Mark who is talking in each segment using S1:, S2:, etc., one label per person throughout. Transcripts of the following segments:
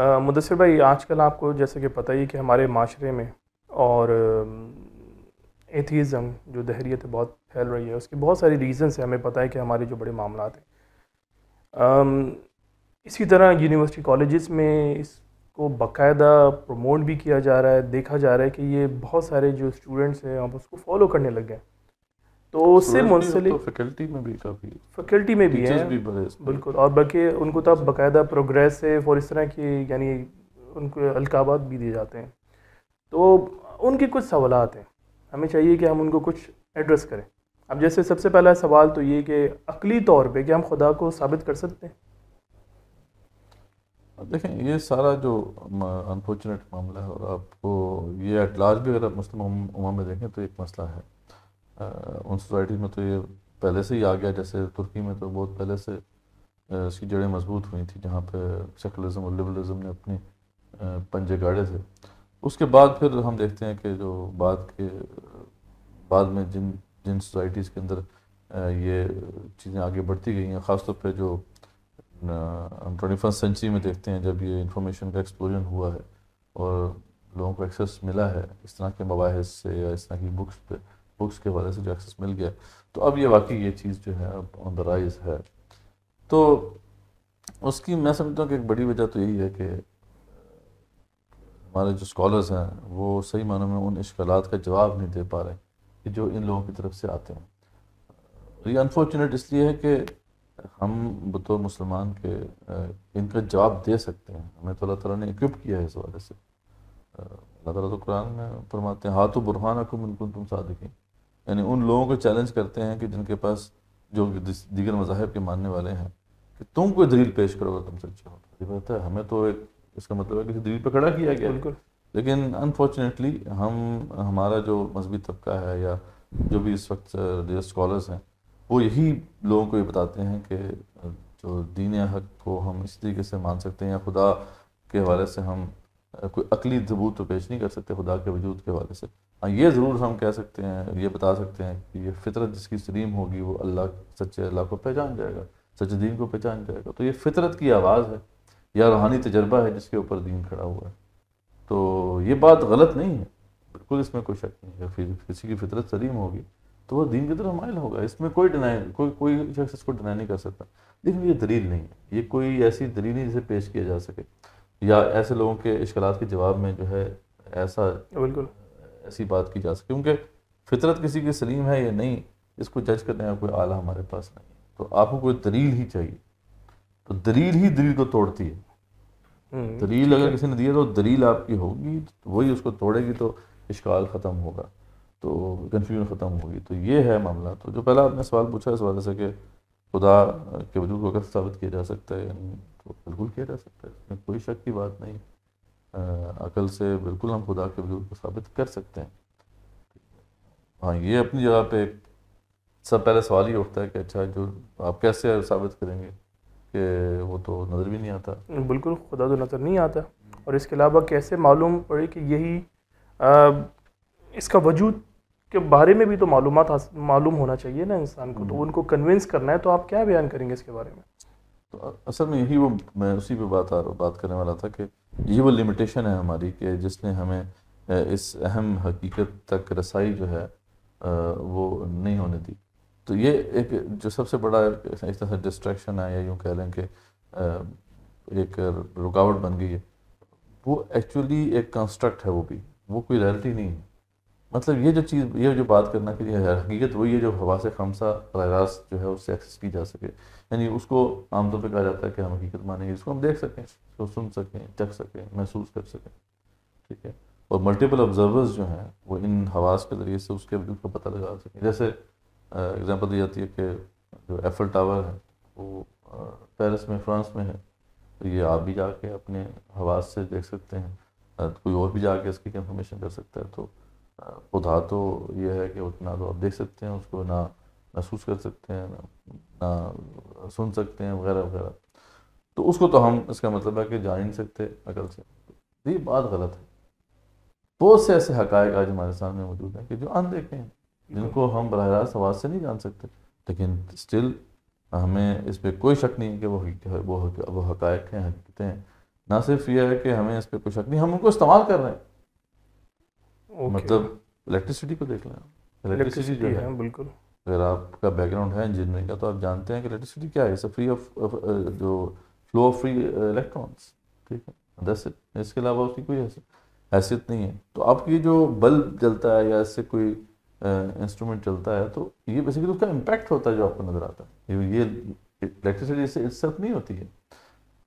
S1: मुदसर भाई आजकल आपको जैसे कि पता ही कि हमारे माशरे में और एथीज़म जो दहरीत बहुत फैल रही है उसकी बहुत सारी रीज़न्स है हमें पता है कि हमारे जो बड़े मामला हैं इसी तरह यूनिवर्सिटी कॉलेज़ में इसको बाकायदा प्रमोट भी किया जा रहा है देखा जा रहा है कि ये बहुत सारे जो स्टूडेंट्स हैं अब उसको फॉलो करने लग गए तो उससे मुंसलिक तो
S2: फैकल्टी में भी काफ़ी फैकल्टी में भी है भी बिल्कुल
S1: और बल्कि उनको तो बाकायदा है और इस तरह की यानी उनको अलकाबात भी दिए जाते हैं तो उनके कुछ सवाल हैं हमें चाहिए कि हम उनको कुछ एड्रेस करें अब जैसे सबसे पहला सवाल तो ये कि अकली तौर पे कि हम खुदा को साबित कर सकते हैं
S2: देखें ये सारा जो अनफॉर्चुनेट मामला है और आपको ये एट लार्ज भी अगर आप मुस्लिम उमा में देखें तो एक मसला है उन सोसाइटी में तो ये पहले से ही आ गया जैसे तुर्की में तो बहुत पहले से इसकी जड़ें मजबूत हुई थी जहाँ पे सेकुलरिज्म और लिबरलिज्म ने अपने पंजे गाड़े थे उसके बाद फिर हम देखते हैं कि जो बाद के बाद में जिन जिन सोसाइटीज़ के अंदर ये चीज़ें आगे बढ़ती गई हैं ख़ासतौर पर जो हम ट्वेंटी फर्स्ट सेंचुरी में देखते हैं जब ये इंफॉर्मेशन का एक्सप्लोजन हुआ है और लोगों को एक्सेस मिला है इस तरह के मबाहिस से या इस तरह की बुक्स पे बुक्स के हवाले से जो एक्सेस मिल गया तो अब ये वाकई ये चीज़ जो है अब ऑन द राइज है तो उसकी मैं समझता हूँ कि एक बड़ी वजह तो यही है कि हमारे जो स्कॉलर्स हैं वो सही मानों में उन इश्काल का जवाब नहीं दे पा रहे कि जो इन लोगों की तरफ से आते हैं ये अनफॉर्चुनेट इसलिए है कि हम बतौर मुसलमान के इनका जवाब दे सकते हैं हमें तो अल्लाह ताला ने इक्विप किया है इस वाले से अल्लाह ताला तो कुरान में फरमाते हैं हाथों बुरहाना को बिल्कुल तुम सादगी यानी उन लोगों को चैलेंज करते हैं कि जिनके पास जो दीगर मजाहब के मानने वाले हैं कि तुम कोई दलील पेश करोगे तुमसे अच्छा होगा बात तो है हमें तो एक इसका मतलब है किसी दलील पर खड़ा किया गया बिल्कुल लेकिन अनफॉर्चुनेटली हम हमारा जो मजहबी तबका है या जो भी इस वक्त स्कॉलर्स हैं वो यही लोगों को ये बताते हैं कि जो दीन हक को हम इस तरीके से मान सकते हैं या खुदा के हवाले से हम कोई अकली जबूत तो पेश नहीं कर सकते खुदा के वजूद के हवाले से हाँ, ये ज़रूर हम कह सकते हैं ये बता सकते हैं कि ये फितरत जिसकी सलीम होगी वो अल्लाह सच्चे अल्लाह को पहचान जाएगा सच्चे दीन को पहचान जाएगा तो ये फितरत की आवाज़ है या रूहानी तजर्बा है जिसके ऊपर दीन खड़ा हुआ है तो ये बात गलत नहीं है बिल्कुल इसमें कोई शक नहीं है फिर किसी की फितरत सलीम होगी तो वह दीन की तरफ मायल होगा इसमें कोई डिनाई कोई कोई शख्स इसको डिनाई नहीं कर सकता लेकिन ये दलील नहीं है ये कोई ऐसी दलील नहीं जिसे पेश किया जा सके या ऐसे लोगों के इश्कलात के जवाब में जो है ऐसा बिल्कुल ऐसी बात की जा सके क्योंकि फितरत किसी की सलीम है या नहीं इसको जज करने का कोई आला हमारे पास नहीं तो आपको कोई दलील ही चाहिए तो दलील ही दलील को तोड़ती है हम्म, दलील अगर किसी ने दिया तो दलील आपकी होगी तो वही उसको तोड़ेगी तो इश्काल ख़त्म होगा तो कन्फ्यूजन ख़त्म होगी तो ये है मामला तो जो पहला आपने सवाल पूछा इस वाले से कि खुदा के वजूद को अगर साबित किया जा सकता है नहीं तो बिल्कुल किया जा सकता है इसमें कोई शक की बात नहीं अकल से बिल्कुल हम खुदा के वजूद को साबित कर सकते हैं हाँ ये अपनी जगह पे सब पहले सवाल ही उठता है कि अच्छा जो आप कैसे साबित करेंगे कि वो तो नज़र भी नहीं आता
S1: बिल्कुल खुदा तो नज़र नहीं आता और इसके अलावा कैसे मालूम पड़े कि यही आ, इसका वजूद के बारे में भी तो मालूम मालूम होना चाहिए ना इंसान को तो हम्म। उनको कन्विंस करना है तो आप क्या बयान करेंगे इसके बारे में
S2: तो असल में यही वो मैं उसी पे बात आ, बात करने वाला था कि यही वो लिमिटेशन है हमारी कि जिसने हमें इस अहम हकीकत तक रसाई जो है वो नहीं होने दी तो ये एक जो सबसे बड़ा इस तरह डिस्ट्रैक्शन है या यूँ कह लें कि एक रुकावट बन गई है वो एक्चुअली एक कंस्ट्रक्ट है वो भी वो कोई रियलिटी नहीं है मतलब ये जो चीज़ ये जो बात करना कि हकीकत वही है जो हवा से खमसा रास्त जो है उससे एक्सेस की जा सके यानी उसको आमतौर पर कहा जाता है कि हम हकीकत मानेंगे इसको हम देख सकें इसको सुन सकें चख सकें महसूस कर सकें ठीक है और मल्टीपल ऑब्जर्वर्स जो हैं वो इन हवास के ज़रिए से उसके वजूद का पता लगा सकें जैसे एग्जाम्पल दी जाती है कि जो एफल टावर है वो पेरिस में फ्रांस में है तो ये आप भी जाके अपने हवास से देख सकते हैं कोई और भी जाके इसकी कंफर्मेशन कर सकता है तो पौधा तो ये है कि उतना तो आप देख सकते हैं उसको ना महसूस कर सकते हैं ना सुन सकते हैं वगैरह वगैरह तो उसको तो हम इसका मतलब है कि जान नहीं सकते अकल से तो ये बात गलत है बहुत तो से ऐसे हक़ आज हमारे सामने मौजूद हैं कि जो अनदेखे हैं जिनको हम बरह रास्त आवाज़ से नहीं जान सकते लेकिन स्टिल हमें इस पर कोई शक नहीं है कि वो वो हक, वो हक़ हैं हकीकतें हैं ना सिर्फ ये है कि हमें इस पर कोई शक नहीं हम उनको इस्तेमाल कर रहे हैं मतलब इलेक्ट्रिसिटी को देख लें इलेक्ट्रिसिटी जो है बिल्कुल अगर आपका बैकग्राउंड है इंजीनियरिंग का तो आप जानते हैं कि इलेक्ट्रिसिटी क्या है इसे फ्री ऑफ जो फ्लो ऑफ फ्री इलेक्ट्रॉन्स ठीक है दस इसके अलावा उसकी कोई हैसियत नहीं है तो आपकी जो बल्ब जलता है या इससे कोई इंस्ट्रूमेंट uh, चलता है तो ये बेसिकली उसका इम्पैक्ट होता है जो आपको नज़र आता है ये इलेक्ट्रिसिटी इससे इस नहीं होती है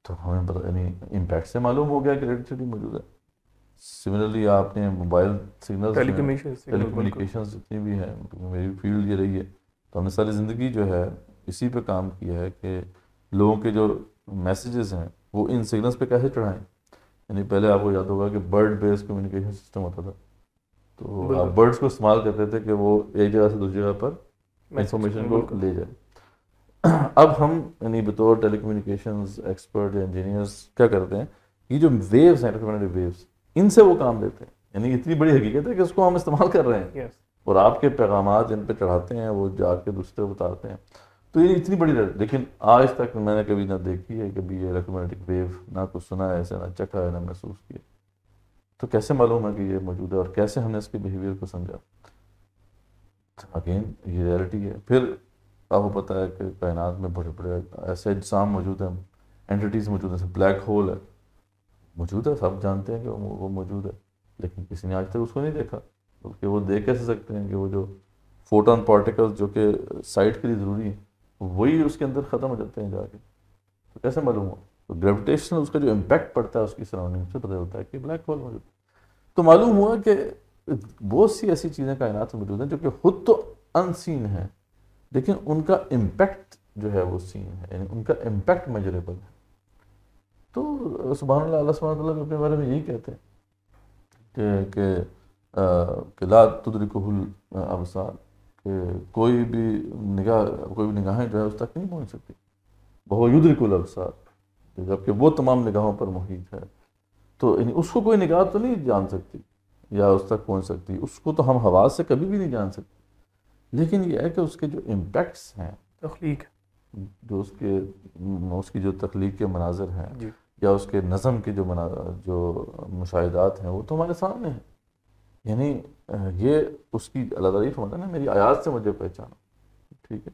S2: तो हमें पता यानी इम्पैक्ट से मालूम हो गया कि इलेक्ट्रिसिटी मौजूद है सिमिलरली आपने मोबाइल सिग्नल टेलीकम्युनिकेशन जितनी भी हैं मेरी फील्ड ये रही है तो हमने सारी ज़िंदगी जो है इसी पे काम किया है कि लोगों के जो मैसेजेस हैं वो इन सिग्नल्स पे कैसे चढ़ाएं यानी पहले आपको याद होगा कि बर्ड बेस्ड कम्युनिकेशन सिस्टम होता था तो आप बर्ड्स को इस्तेमाल करते थे कि वो एक जगह से दूसरी जगह पर इंफॉर्मेशन को ले जाए अब हम यानी बतौर टेलीकम्युनिकेशंस एक्सपर्ट या इंजीनियर्स क्या करते हैं ये जो वेव्स हैं वेव्स इनसे वो काम लेते हैं यानी इतनी बड़ी हकीकत है कि उसको हम इस्तेमाल कर रहे हैं yes. और आपके पैगाम इन पर चढ़ाते हैं वो जाके दूसरे उतारते हैं तो ये इतनी बड़ी लेकिन आज तक मैंने कभी ना देखी है कभी ये इलेक्ट्रोमैटिक वेव ना कुछ सुना है ऐसे ना चखा है ना महसूस किया तो कैसे मालूम है कि ये मौजूद है और कैसे हमने इसके बिहेवियर को समझा अगेन तो ये रियलिटी है फिर आपको पता है कि कायनात में बड़े बड़े ऐसे इंसान मौजूद हैं एंटिटीज़ मौजूद हैं ब्लैक होल है मौजूद है सब जानते हैं कि वो वो मौजूद है लेकिन किसी ने आज तक उसको नहीं देखा बल्कि वो देख कैसे सकते हैं कि वो जो फोटोन पार्टिकल्स जो कि साइट के लिए ज़रूरी हैं वही उसके अंदर ख़त्म हो जाते हैं जाके तो कैसे मालूम हो तो ग्रेविटेशन उसका जो इम्पैक्ट पड़ता है उसकी सराउंडिंग से पता होता है कि ब्लैक होल मौजूद तो मालूम हुआ कि बहुत सी ऐसी चीज़ें कायनात में मौजूद हैं जो कि खुद तो अनसीन है लेकिन उनका इम्पैक्ट जो है वो सीन है यानी उनका इम्पैक्ट मेजरेबल है तो सुबहान अल्लाह अपने बारे में यही कहते हैं कि कि ला तुदरिकहुल अबसार के कोई भी निगाह कोई भी निगाहें जो है उस तक नहीं पहुँच सकती बहु युद्रिकुल अबसार जबकि वो तमाम निगाहों पर मुहित है तो उसको कोई निगाह तो नहीं जान सकती या उस तक पहुँच सकती उसको तो हम हवा से कभी भी नहीं जान सकते लेकिन यह है कि उसके जो इम्पेक्ट्स हैं तख्लीक जो उसके उसकी जो तख्लीक के मनाजर हैं या उसके नज़म के जो मना जो मुशाहदात हैं वो तो हमारे सामने हैं यानी ये उसकी अल्लाह तारीफ मतलब ना मेरी आयात से मुझे पहचाना ठीक है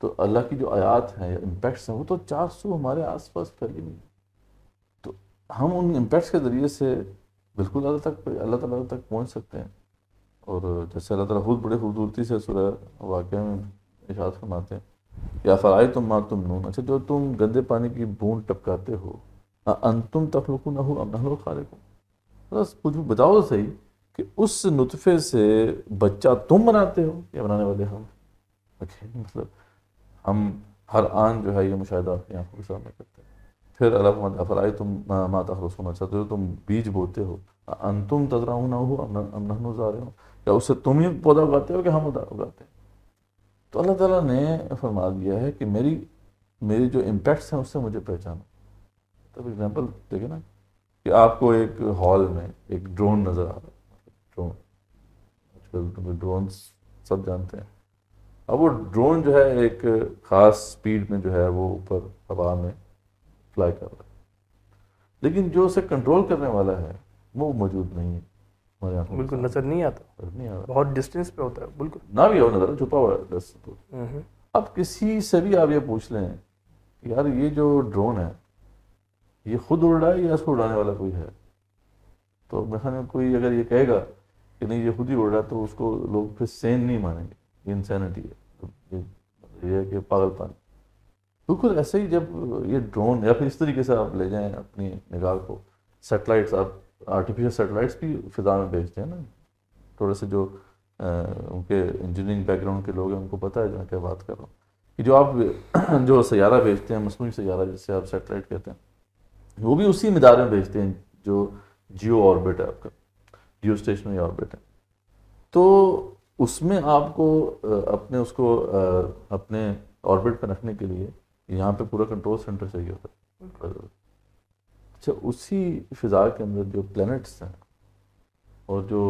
S2: तो अल्लाह की जो आयात हैं या इम्पैक्ट्स हैं वो तो चार सौ हमारे आस पास फैली हुई तो हम उन इम्पैक्ट्स के ज़रिए से बिल्कुल अल्लाह तक अल्लाह तला तक पहुँच सकते हैं और जैसे अल्लाह ताला खुद बड़े खूबसूरती से सुर वाक़ में इशात फरमाते हैं या फ़राए तुम मार तुम नून अच्छा जो तुम गंदे पानी की बूंद टपकाते हो अंतुम तखलकू नहू अमनहल खालकुम बस कुछ भी बताओ तो सही कि उस नुतफ़े से बच्चा तुम बनाते हो या बनाने वाले हम मतलब हम हर आन जो है ये मुशाह अपनी आँखों के सामने करते हैं फिर अल्लाह आए तुम माता रसूना अच्छा, चाहते हो तुम बीज बोते हो अंतुम तजरा ना हो अमन उजारे हो या उससे तुम ही पौधा उगाते हो कि हम उगाते हैं तो अल्लाह ताला ने फरमा दिया है कि मेरी मेरी जो इम्पैक्ट्स हैं उससे मुझे पहचानो मतलब एग्जांपल देखे ना कि आपको एक हॉल में एक ड्रोन नज़र आ रहा है ड्रोन आजकल तो ड्रोन सब जानते हैं अब वो ड्रोन जो है एक ख़ास स्पीड में जो है वो ऊपर हवा में फ्लाई कर रहा है लेकिन जो उसे कंट्रोल करने वाला है वो मौजूद नहीं है
S1: बिल्कुल नज़र नहीं
S2: आता नजर नहीं आ रहा बहुत डिस्टेंस पे होता है बिल्कुल ना भी हो नज़र छुपा हुआ है हम्म। अब किसी से भी आप ये पूछ लें यार ये जो ड्रोन है ये खुद उड़ रहा है या इसको उड़ाने वाला कोई है तो मैंने कोई अगर ये कहेगा कि नहीं ये खुद ही उड़ रहा है तो उसको लोग फिर सेन नहीं मानेंगे ये इंसैनिटी है तो मतलब ये है कि पागलपन बिल्कुल ऐसे ही जब ये ड्रोन या फिर इस तरीके से आप ले जाएं अपनी निगाह को सेटेलाइट्स आप आर्टिफिशियल सेटेलाइट्स भी फिजा में भेजते हैं ना थोड़े से जो आ, उनके इंजीनियरिंग बैकग्राउंड के लोग हैं उनको पता है जो मैं क्या बात कर रहा हूँ कि जो आप जो सैारा भेजते हैं मसनू सैारा जिससे आप सेटेलाइट कहते हैं वो भी उसी मिदार में भेजते हैं जो जियो ऑर्बिट है आपका जियो स्टेशनरी ऑर्बिट है तो उसमें आपको अपने उसको अपने ऑर्बिट पर रखने के लिए यहाँ पे पूरा कंट्रोल सेंटर चाहिए होता है अच्छा उसी फिज़ा के अंदर जो प्लैनेट्स हैं और जो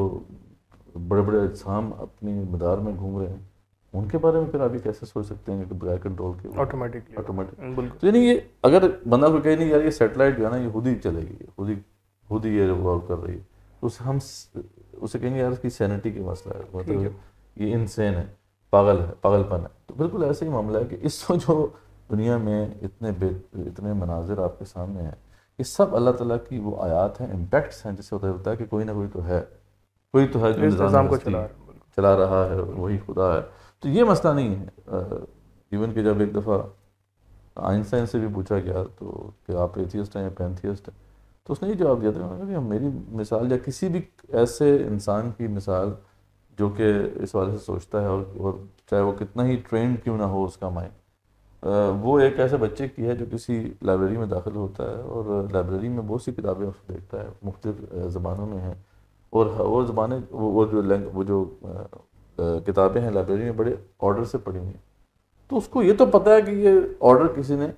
S2: बड़े बड़े अजसाम अपनी मदार में घूम रहे हैं उनके बारे में फिर आप कैसे सोच सकते हैं कि बगैर कंट्रोल के ऑटोमेटिकली हाँ, ऑटोमेटिक तो यानी ये अगर बंदा कोई कहे नहीं यार ये सेटेलाइट जो है ना ये खुद ही चलेगी खुद ही खुद ही ये रिवॉल्व कर रही है तो उसे हम उसे कहेंगे यार इसकी सैनिटी की मसला है मतलब ये इंसेन है पागल है पागलपन है तो बिल्कुल ऐसा ही मामला है कि इस जो दुनिया में इतने इतने मनाजिर आपके सामने हैं ये सब अल्लाह ताला की वो आयात हैं इम्पैक्ट्स हैं जिससे होता होता है कि कोई ना कोई तो है कोई तो है जो चला रहा है वही खुदा है तो ये मसला नहीं है इवन कि जब एक दफ़ा आइंस्टाइन से भी पूछा गया तो कि आप एथियस्ट हैं या पैंथियस्ट हैं तो उसने ये जवाब दिया था कि मेरी मिसाल या किसी भी ऐसे इंसान की मिसाल जो कि इस वाले से सोचता है और, और चाहे वो कितना ही ट्रेंड क्यों ना हो उसका माइंड वो एक ऐसे बच्चे की है जो किसी लाइब्रेरी में दाखिल होता है और लाइब्रेरी में बहुत सी किताबें उसको देखता है मुख्तु ज़बानों में हैं और वो ज़बानें वो, वो जो वो जो किताबें हैं लाइब्रेरी में बड़े ऑर्डर से पढ़ी हुई हैं तो उसको ये तो पता है कि ये ऑर्डर किसी ने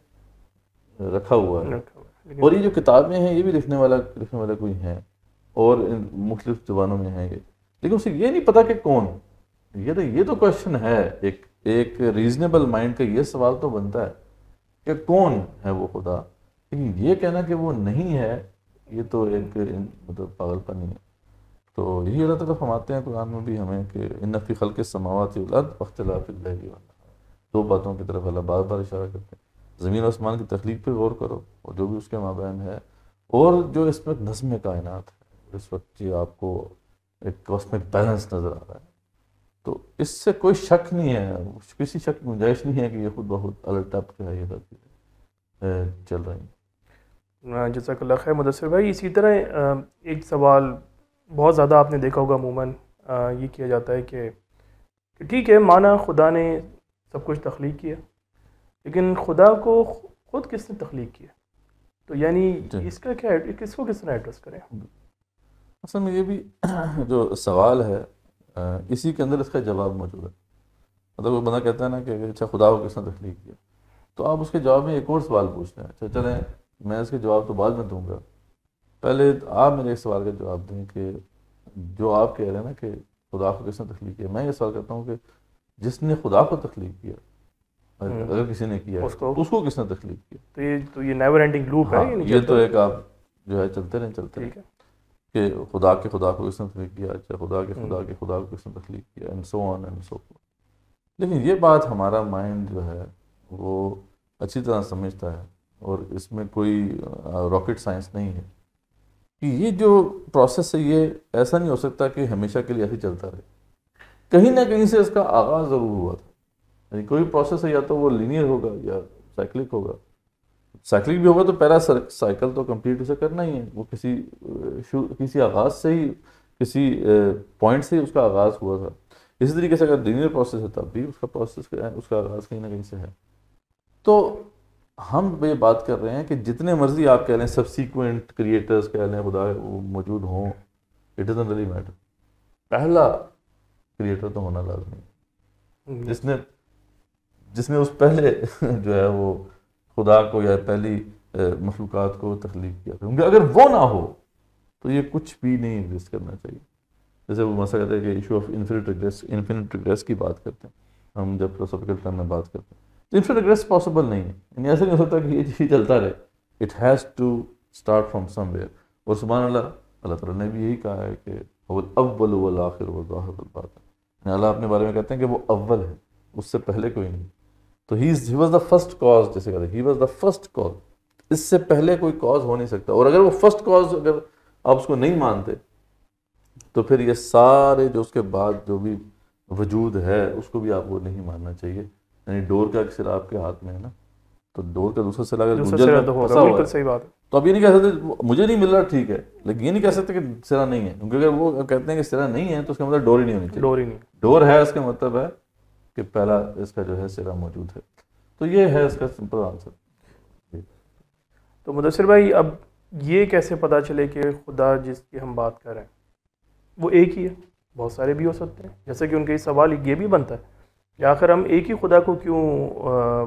S2: रखा हुआ है और ये जो किताबें हैं ये भी लिखने वाला लिखने वाला कोई है और मुख्तलिफ जबानों में हैं ये लेकिन उसे ये नहीं पता कि कौन ये तो ये तो क्वेश्चन है एक एक रीजनेबल माइंड का ये सवाल तो बनता है कि कौन है वो खुदा लेकिन ये कहना कि वो नहीं है ये तो एक मतलब पागलपन ही है तो यही अल्लाह ताला फरमाते हैं कुरान में भी हमें कि इन्नफ़ी खल के समावत वख्तलाफ़ दो बातों की तरफ अल्लाह बार बार इशारा करते हैं ज़मीन आसमान की तख्लीक पर गौर करो और जो भी उसके माबैन है और जो इस वक्त नज़म कायनात है इस वक्त ये आपको एक कॉस्मिक बैलेंस नज़र आ रहा है तो इससे कोई शक नहीं है किसी शक की गुंजाइश नहीं है कि ये खुद बहुत अलग जो है ये चल रही हैं
S1: हाँ, जजाकल्ला मुदसर भाई इसी तरह एक सवाल बहुत ज़्यादा आपने देखा होगा अमूमन ये किया जाता है कि ठीक है माना खुदा ने सब कुछ तख्लीक किया लेकिन खुदा को ख़ुद किसने तख्लीक किया तो यानी इसका क्या किसको किस तरह एड्रेस करें असल में ये भी
S2: जो सवाल है इसी के अंदर इसका जवाब मौजूद है मतलब वो बंदा कहता है ना कि अच्छा खुदा को किसने तख्लीक किया तो आप उसके जवाब में एक और सवाल पूछते हैं अच्छा चलें मैं इसके जवाब तो बाद में दूंगा पहले आप मेरे एक सवाल का जवाब दें कि जो आप कह रहे हैं ना कि खुदा को किसने तख्लीक किया मैं ये सवाल करता हूँ कि जिसने खुदा को तख्लीक किया हम्म। अगर किसी ने किया उसको तो उसको किसने तख्लीक किया
S1: तो ये तो ये नेवर एंडिंग लूप हाँ, है ये हाँ, ये तो एक
S2: आप जो है चलते रहे चलते रहे कि खुदा के खुदा को किसने तख्लीक किया अच्छा खुदा के हम्म। खुदा के खुदा को किसने तख्लीक किया and so on and so लेकिन ये बात हमारा माइंड जो है वो अच्छी तरह समझता है और इसमें कोई रॉकेट साइंस नहीं है कि ये जो प्रोसेस है ये ऐसा नहीं हो सकता कि हमेशा के लिए ऐसे चलता रहे कहीं ना कहीं से इसका आगाज़ ज़रूर हुआ था यानी कोई प्रोसेस है या तो वो लीनियर होगा या साइक्लिक होगा साइकिल भी होगा तो पहला साइकिल तो कंप्लीट उसे करना ही है वो किसी किसी आगाज़ से ही किसी पॉइंट से ही उसका आगाज़ हुआ था इसी तरीके से अगर लीनियर प्रोसेस है तब भी उसका प्रोसेस उसका आगाज़ कहीं ना कहीं से है तो हम ये बात कर रहे हैं कि जितने मर्जी आप कह लें सबसीक्वेंट क्रिएटर्स कह लें खुदा वो मौजूद हों इट इज़ रियली मैटर पहला क्रिएटर तो होना लाजमी हम्म। जिसने जिसने उस पहले जो है वो खुदा को या पहली मखलूक को तख्लीक किया था क्योंकि अगर वो ना हो तो ये कुछ भी नहीं एग्जिस्ट करना चाहिए जैसे वो मसा कहते हैं कि issue of infinite regress infinite regress की बात करते हैं हम जब फिलोसॉफिकल टर्म में बात करते हैं तो इन रिग्रेस पॉसिबल नहीं है यानी ऐसा नहीं हो सकता कि ये चीज़ चलता रहे it has to start from somewhere और सुबह अल्लाह अल्लाह तला ने भी यही कहा है कि अव्वल वल आखिर वजाहबात यानी अल्लाह अपने बारे में कहते हैं कि वो अव्वल है उससे पहले कोई नहीं तो ही he was the first cause जैसे कहते हैं he was the first cause इससे पहले कोई कॉज हो नहीं सकता और अगर वो फर्स्ट कॉज अगर आप उसको नहीं मानते तो फिर ये सारे जो उसके बाद जो भी वजूद है उसको भी आपको नहीं मानना चाहिए यानी डोर का एक सिरा आपके हाथ में है ना तो डोर का दूसरा सिरा अगर गुंजल में तो फंसा हुआ सही बात है तो अब ये नहीं कह सकते मुझे नहीं मिल रहा ठीक है लेकिन ये नहीं कह सकते कि सिरा नहीं है क्योंकि अगर वो कहते हैं कि सिरा नहीं है तो उसका मतलब डोर ही नहीं होनी चाहिए डोर ही नहीं डोर है उसका मतलब है कि पहला इसका जो है सिरा मौजूद है तो ये है इसका सिंपल आंसर तो मुदसर भाई अब
S1: ये कैसे पता चले कि खुदा जिसकी हम बात कर रहे हैं वो एक ही है बहुत सारे भी हो सकते हैं जैसे कि उनके सवाल ये भी बनता है या आखिर हम एक ही खुदा को क्यों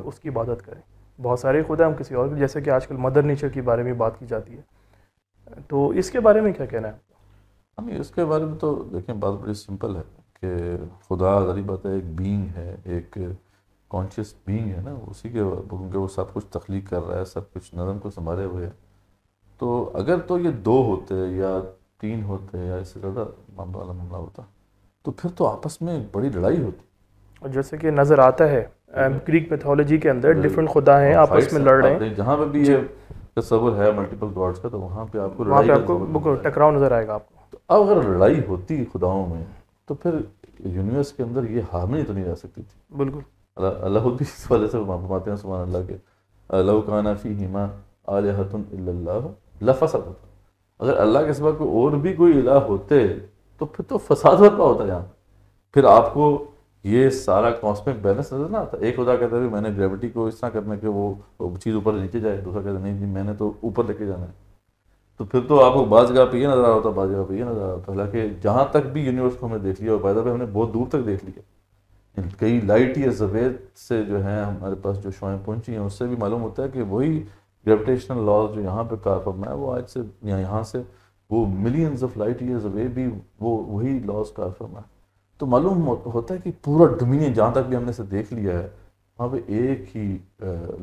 S1: उसकी इबादत करें बहुत सारे खुदा हम किसी और जैसे कि आजकल मदर नेचर के बारे में बात की जाती है तो इसके बारे में क्या कहना है
S2: आपको हम इसके बारे में तो देखें बात बड़ी सिंपल है कि खुदा गरीब बात है एक बींग है एक कॉन्शियस बींग है ना उसी के क्योंकि वो सब कुछ तख्लीक कर रहा है सब कुछ नरम को संभाले हुए है तो अगर तो ये दो होते या तीन होते या इससे ज़्यादा मामला मामला होता
S1: तो फिर तो आपस में बड़ी लड़ाई होती और जैसे कि नज़र आता है ग्रीक हम्म। मैथोलॉजी के अंदर डिफरेंट हम्म। खुदा हैं हाँ, आपस में लड़ रहे हैं जहाँ पे भी ये
S2: तस्वर है मल्टीपल गॉड्स का तो वहाँ पे आपको वहाँ पे आपको
S1: टकराव नज़र आएगा आपको
S2: तो अब अगर लड़ाई होती खुदाओं में तो फिर यूनिवर्स के अंदर ये हारमनी तो नहीं रह सकती थी बिल्कुल अल्लाह भी इस वाले से फरमाते हैं सुबह अल्लाह के अल्लाह काना फ़ी हिमा आलहतन लफसद अगर अल्लाह के सिवा कोई और भी कोई इला होते तो फिर तो फसाद बर्पा होता यहाँ फिर आपको ये सारा कॉस्मिक बैलेंस नजर ना आता तो एक खुदा कहता है मैंने ग्रेविटी को इस तरह करने के वो चीज़ ऊपर नीचे जाए दूसरा कहता नहीं जी मैंने तो ऊपर लेके जाना है तो फिर तो आपको बाज गाह पर ये नज़र आ रहा था बाज गाह पर ये नज़र आ रहा था हालांकि जहाँ तक भी यूनिवर्स को हमने देख लिया और पैदा पे हमने बहुत दूर तक देख लिया कई लाइट या जवेद से जो है हमारे पास जो शोएँ पहुंची हैं उससे भी मालूम होता है कि वही ग्रेविटेशनल लॉज जो यहाँ पर कार फरमा है वो आज से यहाँ से वो मिलियंस ऑफ लाइट या जवेद भी वो वही लॉज कार फरमा है तो मालूम होता है कि पूरा डोमिनियन जहाँ तक भी हमने इसे देख लिया है वहाँ पे एक ही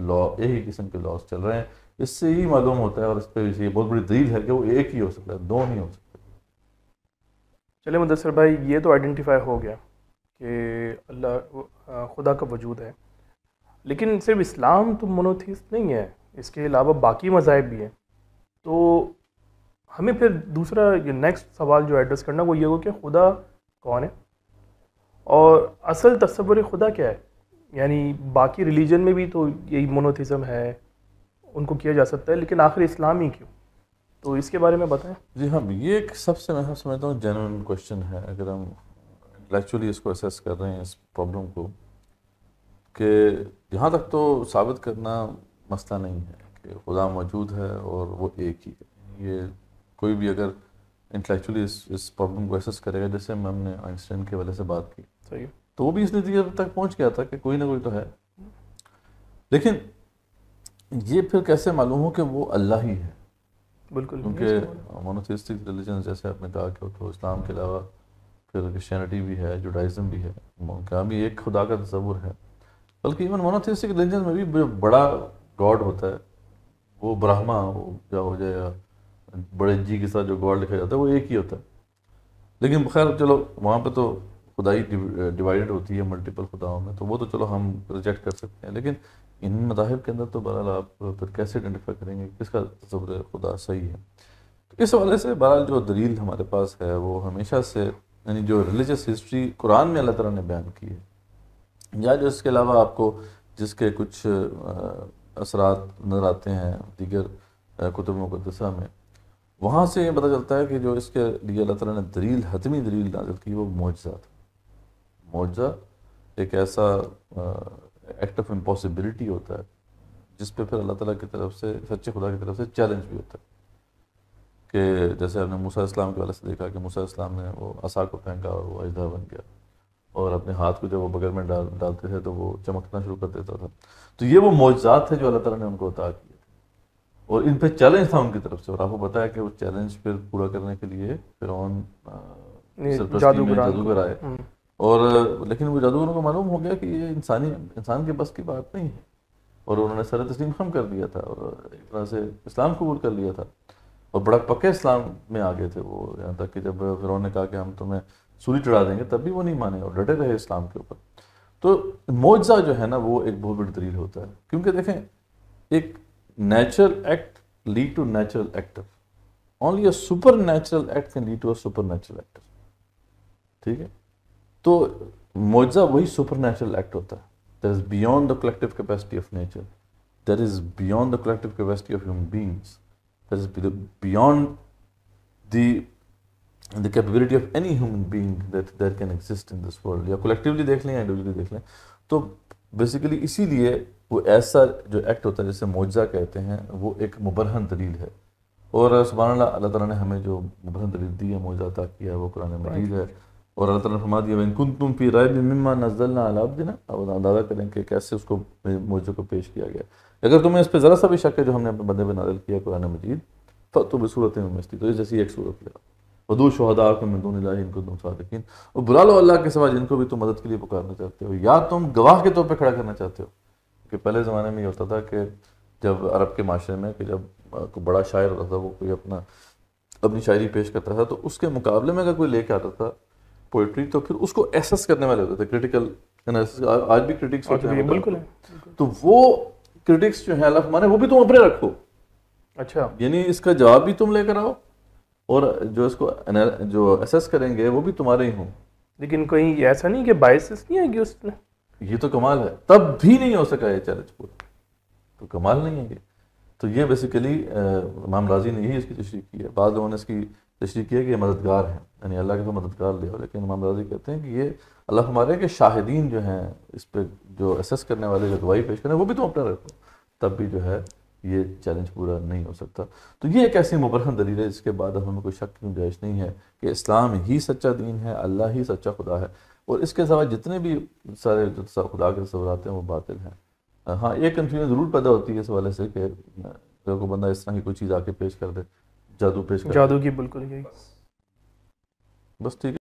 S2: लॉ एक ही किस्म के लॉस चल रहे हैं इससे ही मालूम होता है और इस पर ये बहुत बड़ी दलील है कि वो एक ही हो सकता है दो नहीं हो सकते
S1: चले मुदसर भाई ये तो आइडेंटिफाई हो गया कि अल्लाह खुदा का वजूद है लेकिन सिर्फ इस्लाम तो मनोथीस नहीं है इसके अलावा बाकी मज़ाहब भी हैं तो हमें फिर दूसरा नेक्स्ट सवाल जो एड्रेस करना वो ये हो कि खुदा कौन है और असल तस्वुर खुदा क्या है यानी बाकी रिलीजन में भी तो यही मोनोथिज़म है उनको किया जा सकता है लेकिन आखिर इस्लाम ही क्यों तो इसके बारे में बताएं
S2: जी हाँ ये एक सबसे मैं समझता हूँ जनरल क्वेश्चन है अगर हम इंटलेक्चुअली इसको असेस कर रहे हैं इस प्रॉब्लम को कि यहाँ तक तो साबित करना मसला नहीं है कि खुदा मौजूद है और वो एक ही है ये कोई भी अगर इंटलेक्चुअली इस इस प्रॉब्लम को असेस करेगा जैसे हमने आइंस्टाइन के वाले से बात की सही तो वो भी इस नतीजे तक पहुंच गया था कि कोई ना कोई तो है लेकिन ये फिर कैसे मालूम हो कि वो अल्लाह ही है बिल्कुल क्योंकि मोनोथिस्टिक रिलीजन जैसे आपने कहा कि तो इस्लाम के अलावा फिर क्रिश्चियनिटी भी है जुडाइज़म भी है क्या भी एक खुदा का तस्वुर है बल्कि इवन मोनोथिस्टिक रिलीजन में भी बड़ा गॉड होता है वो ब्रह्मा क्या हो जाए बड़े जी के साथ जो गॉड लिखा जाता है वो एक ही होता है लेकिन खैर चलो वहाँ पर तो खुदाई डिवाइडेड होती है मल्टीपल खुदाओं में तो वो तो चलो हम रिजेक्ट कर सकते हैं लेकिन इन मजाहब के अंदर तो बहरहाल आप फिर कैसे आइडेंटिफाई करेंगे किसका तस्वर खुदा सही है तो इस हवाले से बहरहाल जो दलील हमारे पास है वो हमेशा से यानी जो रिलीजस हिस्ट्री कुरान में अल्लाह तला ने बयान की है या जो इसके अलावा आपको जिसके कुछ असरात नज़र आते हैं दीगर कुतुब मुकदसा में वहाँ से ये पता चलता है कि जो इसके लिए अल्लाह तला ने दलील हतमी दलील नाजिल की वो मुआजा था मुआवजा एक ऐसा एक्ट ऑफ इम्पॉसिबिलिटी होता है जिस पे फिर अल्लाह ताला की तरफ से सच्चे खुदा की तरफ से चैलेंज भी होता है कि जैसे हमने मूसा इस्लाम के वाले से देखा कि मूसा इस्लाम ने वो असा को फेंका और वो अजदा बन गया और अपने हाथ को जब वो बगल में डाल डालते थे तो वो चमकना शुरू कर देता था तो ये वो मौजात थे जो अल्लाह ताला ने उनको अता किए थे और इन पर चैलेंज था उनकी तरफ से और आपको बताया कि वो चैलेंज फिर पूरा करने के लिए फिर जादूगर आए और लेकिन वो जादूगरों को मालूम हो गया कि ये इंसानी इंसान के बस की बात नहीं है और उन्होंने सर तस्लीम खम कर दिया था और एक तरह से इस्लाम कबूल कर लिया था और बड़ा पक्के इस्लाम में आ गए थे वो यहाँ तक कि जब फिर उन्होंने कहा कि हम तुम्हें सूरी चढ़ा देंगे तब भी वो नहीं माने और डटे रहे इस्लाम के ऊपर तो मुआवजा जो है ना वो एक बहुत बड़ी दलील होता है क्योंकि देखें एक natural act lead to natural actor only a supernatural act can lead to a supernatural actor ठीक है तो मुआवजा वही सुपर नेचुरल एक्ट होता है there is beyond the collective capacity of nature there is beyond the collective capacity of human beings there is beyond the the capability of any human being that there can exist in this world या collectively देख लें या individually देख लें तो basically इसीलिए वो ऐसा जो एक्ट होता है जिसे मुआवजा कहते हैं वो एक मुबरहन दलील है और सुबह अल्लाह ताला ने हमें जो मुबरहन दलील दी है मुआवजा अता किया है वो कुरान मजीद है और अल्लाह ताला फरमा दिया वनकुन तुम फिर राय मम्मा नजलना अलाबदिना अब अंदाज़ा करें कि कैसे उसको मौजू को पेश किया गया अगर तुम्हें इस पर ज़रा सा भी शक है जो हमने अपने बंदे पर नाजल किया कुरान मजीद तो तुम तो सूरत में मस्ती तो जैसी एक सूरत ले वदू शहदा के मंदून इनको तुम सादकिन और बुला लो अल्लाह के सवा जिनको भी तुम मदद के लिए पुकारना चाहते हो या तुम गवाह के तौर पर खड़ा करना चाहते हो कि पहले ज़माने में ये होता था कि जब अरब के माशरे में कि जब कोई बड़ा शायर होता था वो कोई अपना अपनी शायरी पेश करता था तो उसके मुकाबले में अगर कोई लेके आता था पोइट्री तो फिर उसको एसेस करने वाले होते थे क्रिटिकल एनालिसिस आज भी क्रिटिक्स होते हैं बिल्कुल तो वो क्रिटिक्स जो हैं अल्लाह माने वो भी तुम अपने रखो अच्छा यानी इसका जवाब भी तुम लेकर आओ और जो इसको जो एसेस करेंगे वो भी तुम्हारे ही हों लेकिन कहीं ऐसा नहीं कि बायसेस नहीं आएगी उसमें ये तो कमाल है तब भी नहीं हो सका ये चैलेंज पूरा तो कमाल नहीं है ये तो ये बेसिकली इमाम राजी ने यही इसकी तशरी की है बाद लोगों ने इसकी तशरी किया कि ये मददगार हैं यानी अल्लाह के तो मददगार लिया लेकिन इमाम राजी कहते हैं कि ये अल्लाह हमारे के शाहिदीन जो हैं इस पर जो असेस करने वाले जो गवाही पेश करें वो भी तुम तो अपना रखो तब भी जो है ये चैलेंज पूरा नहीं हो सकता तो ये एक ऐसी मुबरखन दलील है जिसके बाद हमें कोई शक की गुंजाइश नहीं है कि इस्लाम ही सच्चा दीन है अल्लाह ही सच्चा खुदा है और इसके अलावा जितने भी सारे जो खुदा के तस्वरत हैं वो बातिल हैं हाँ एक कन्फ्यूजन ज़रूर पैदा होती है इस वाले से कि बंदा इस तरह की कोई चीज़ आके पेश कर दे जादू पेश जादू की बिल्कुल बस ठीक है